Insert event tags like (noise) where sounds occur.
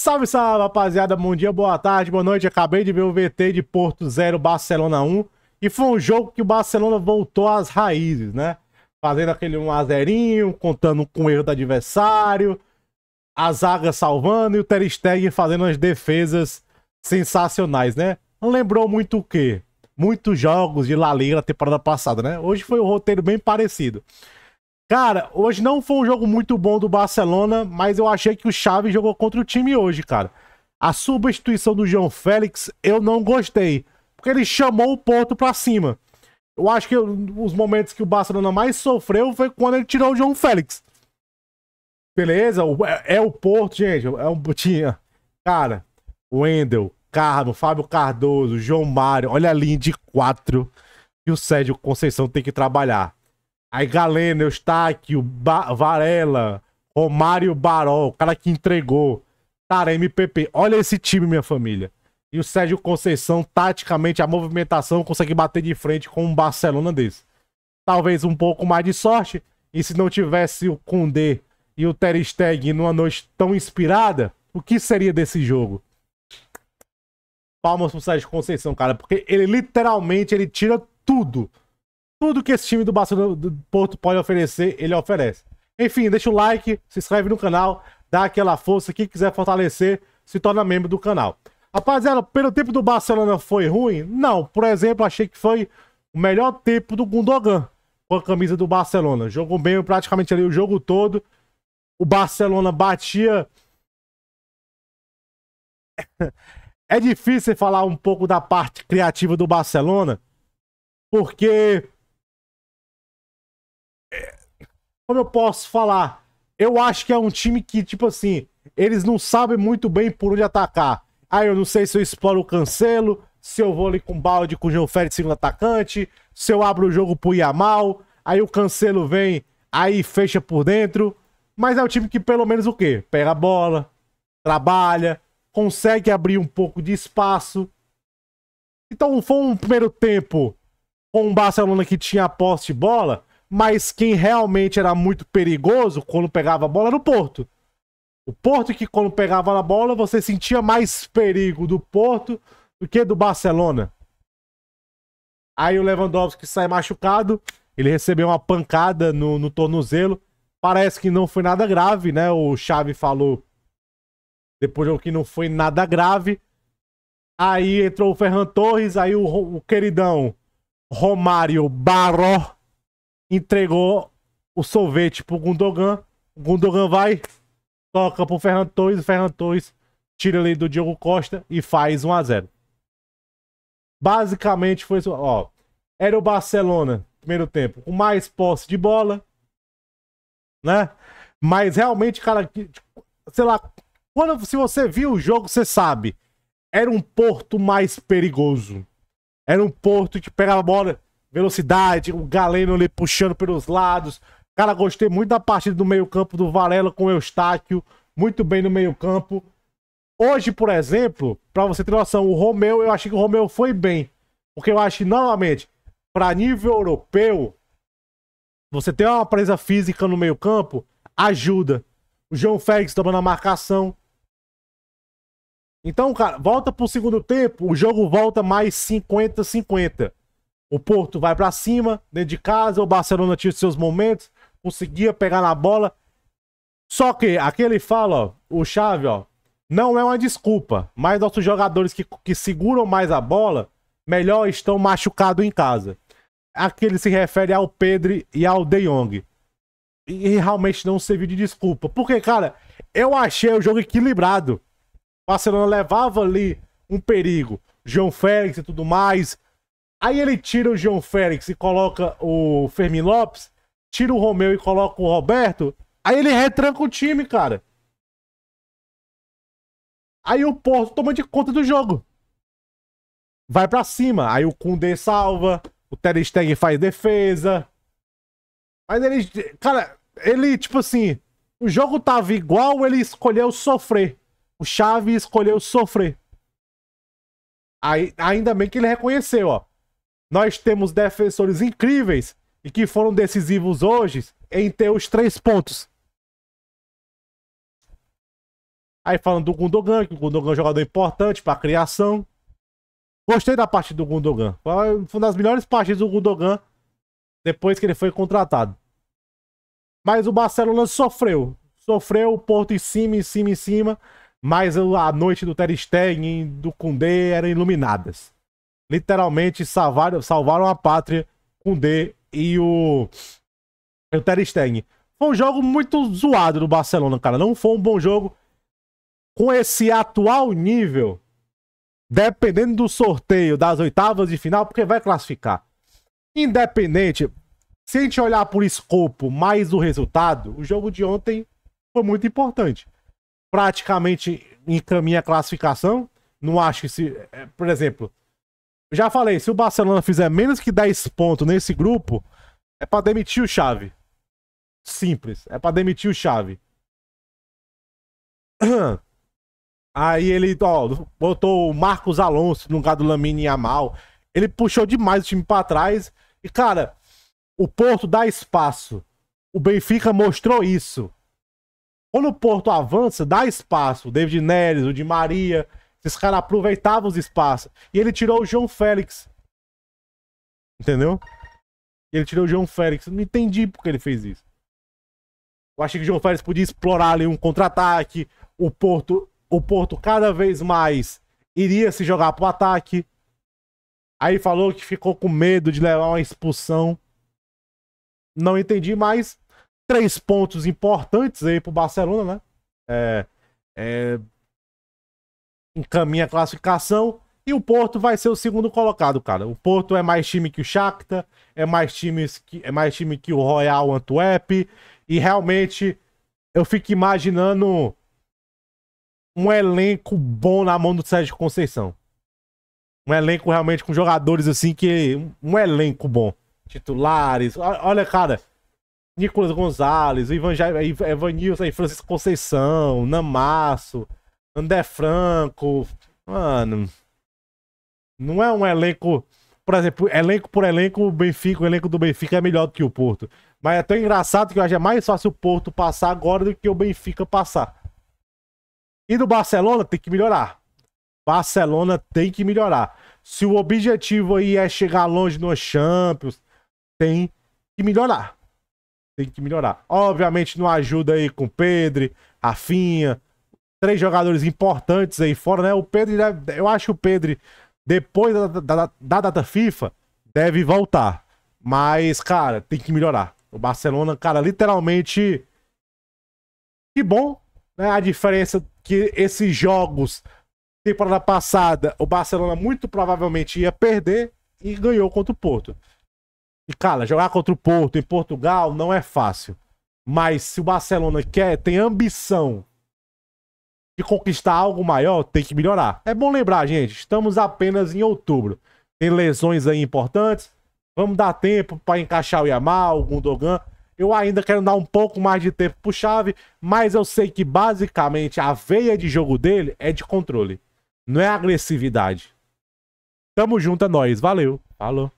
Salve, salve, rapaziada. Bom dia, boa tarde, boa noite. Acabei de ver o VT de Porto 0, Barcelona 1. E foi um jogo que o Barcelona voltou às raízes, né? Fazendo aquele 1x0, contando com o erro do adversário, a zaga salvando e o Ter Stegen fazendo as defesas sensacionais, né? Não lembrou muito o quê? Muitos jogos de La Liga na temporada passada, né? Hoje foi um roteiro bem parecido. Cara, hoje não foi um jogo muito bom do Barcelona, mas eu achei que o Xavi jogou contra o time hoje, cara. A substituição do João Félix eu não gostei, porque ele chamou o Porto para cima. Eu acho que os momentos que o Barcelona mais sofreu foi quando ele tirou o João Félix. Beleza? É, é o Porto, gente. É um tinha. Cara, Wendel, Carmo, Fábio Cardoso, João Mário. Olha a linha de quatro que o Sérgio Conceição tem que trabalhar. Aí Galeno, Eustáquio, ba Varela, Romário Barol, o cara que entregou. Cara, MPP. Olha esse time, minha família. E o Sérgio Conceição, taticamente, a movimentação consegue bater de frente com um Barcelona desse. Talvez um pouco mais de sorte. E se não tivesse o Kundê e o Ter Stegen numa noite tão inspirada, o que seria desse jogo? Palmas pro Sérgio Conceição, cara, porque ele literalmente ele tira tudo tudo que esse time do Barcelona do Porto pode oferecer, ele oferece. Enfim, deixa o like, se inscreve no canal, dá aquela força. Quem quiser fortalecer, se torna membro do canal. Rapaziada, pelo tempo do Barcelona foi ruim? Não. Por exemplo, achei que foi o melhor tempo do Gundogan com a camisa do Barcelona. Jogou bem praticamente ali o jogo todo. O Barcelona batia. (laughs) é difícil falar um pouco da parte criativa do Barcelona, porque Como eu posso falar? Eu acho que é um time que, tipo assim, eles não sabem muito bem por onde atacar. Aí eu não sei se eu exploro o cancelo, se eu vou ali com balde com o João Félix segundo atacante, se eu abro o jogo pro Yamal, aí o cancelo vem, aí fecha por dentro. Mas é um time que pelo menos o quê? Pega a bola, trabalha, consegue abrir um pouco de espaço. Então foi um primeiro tempo com um Barcelona que tinha a posse de bola mas quem realmente era muito perigoso quando pegava a bola era o Porto. O Porto que quando pegava a bola, você sentia mais perigo do Porto do que do Barcelona. Aí o Lewandowski sai machucado, ele recebeu uma pancada no, no tornozelo. Parece que não foi nada grave, né? O Xavi falou depois que não foi nada grave. Aí entrou o Ferran Torres, aí o, o queridão Romário Baró entregou o sorvete pro Gundogan. O Gundogan vai, toca pro Ferran Torres, o Ferran Torres tira ali do Diogo Costa e faz 1 a 0 Basicamente foi isso, ó. Era o Barcelona, primeiro tempo, com mais posse de bola, né? Mas realmente, cara, tipo, sei lá, quando se você viu o jogo, você sabe. Era um Porto mais perigoso. Era um Porto que pegava a bola, velocidade, o Galeno ali puxando pelos lados. Cara, gostei muito da partida do meio-campo do Varela com o Eustáquio, muito bem no meio-campo. Hoje, por exemplo, para você ter noção, o Romeu, eu achei que o Romeu foi bem. Porque eu acho que, novamente, para nível europeu, você ter uma presa física no meio-campo ajuda. O João Félix tomando a marcação. Então, cara, volta pro segundo tempo, o jogo volta mais 50-50. O Porto vai para cima, dentro de casa, o Barcelona tinha seus momentos, conseguia pegar na bola. Só que aqui ele fala, ó, o Xavi, ó, não é uma desculpa, mas nossos jogadores que, que seguram mais a bola, melhor estão machucados em casa. Aqui ele se refere ao Pedro e ao De Jong. E realmente não serviu de desculpa. Porque, cara, eu achei o jogo equilibrado. O Barcelona levava ali um perigo. João Félix e tudo mais. Aí ele tira o João Félix e coloca o Fermin Lopes, tira o Romeu e coloca o Roberto. Aí ele retranca o time, cara. Aí o Porto toma de conta do jogo. Vai para cima. Aí o Kunde salva. O Ter Stegen faz defesa. Mas ele... Cara, ele, tipo assim... O jogo tava igual, ele escolheu sofrer. O Chave escolheu sofrer. Aí, ainda bem que ele reconheceu, ó. Nós temos defensores incríveis e que foram decisivos hoje em ter os três pontos. Aí falando do Gundogan, que o Gundogan é um jogador importante para criação. Gostei da parte do Gundogan. Foi uma das melhores partes do Gundogan depois que ele foi contratado. Mas o Barcelona sofreu. Sofreu o Porto em cima, em cima, em cima. Mas a noite do Ter Stegen, do Koundé eram iluminadas literalmente salvaram, salvaram a pátria com o D e o, o Ter Stegen. Foi um jogo muito zoado do Barcelona, cara. Não foi um bom jogo. Com esse atual nível, dependendo do sorteio das oitavas de final, porque vai classificar. Independente, se a gente olhar por escopo mais o resultado, o jogo de ontem foi muito importante. Praticamente encaminha a classificação. Não acho que se. É, por exemplo, já falei, se o Barcelona fizer menos que 10 pontos nesse grupo, é para demitir o Chave. Simples, é para demitir o Chave. (clears throat) Aí ele, ó, botou o Marcos Alonso no lugar do Lamine Yamal. Ele puxou demais o time para trás. E, cara, o Porto dá espaço. O Benfica mostrou isso. Quando o Porto avança, dá espaço. O David Neres, o Di Maria, esses caras aproveitavam os espaços. E ele tirou o João Félix. Entendeu? Ele tirou o João Félix. Não entendi porque ele fez isso. Eu achei que o João Félix podia explorar ali um contra-ataque. O Porto, o Porto cada vez mais iria se jogar pro ataque. Aí falou que ficou com medo de levar uma expulsão. Não entendi, mas três pontos importantes aí pro Barcelona, né? É, é, encaminha a classificação. E o Porto vai ser o segundo colocado, cara. O Porto é mais time que o Shakhtar, é mais time que, é mais time que o Royal Antwerp. E realmente eu fico imaginando um elenco bom na mão do Sérgio Conceição. Um elenco realmente com jogadores assim que. Um elenco bom. Titulares. Olha, cara. Nicolas Gonzalez, Ivan Evanilson, Francisco Conceição, Namasso. André Franco. Mano. Não é um elenco. Por exemplo, elenco por elenco, o Benfica, o elenco do Benfica é melhor do que o Porto. Mas é tão engraçado que eu acho é mais fácil o Porto passar agora do que o Benfica passar. E do Barcelona tem que melhorar. Barcelona tem que melhorar. Se o objetivo aí é chegar longe no Champions, tem que melhorar. Tem que melhorar. Obviamente não ajuda aí com Pedro, Rafinha, três jogadores importantes aí fora, né? O Pedro, eu acho que o Pedro, depois da, da, da data FIFA, deve voltar. Mas, cara, tem que melhorar. O Barcelona, cara, literalmente. Que bom, né? A diferença que esses jogos, temporada passada, o Barcelona muito provavelmente ia perder e ganhou contra o Porto. E, cara, jogar contra o Porto em Portugal não é fácil. Mas se o Barcelona quer, tem ambição de conquistar algo maior, tem que melhorar. É bom lembrar, gente, estamos apenas em outubro. Tem lesões aí importantes. Vamos dar tempo para encaixar o Yamaha, o Gundogan. Eu ainda quero dar um pouco mais de tempo pro Chave, mas eu sei que basicamente a veia de jogo dele é de controle, não é agressividade. Tamo junto, é nóis. Valeu. Falou.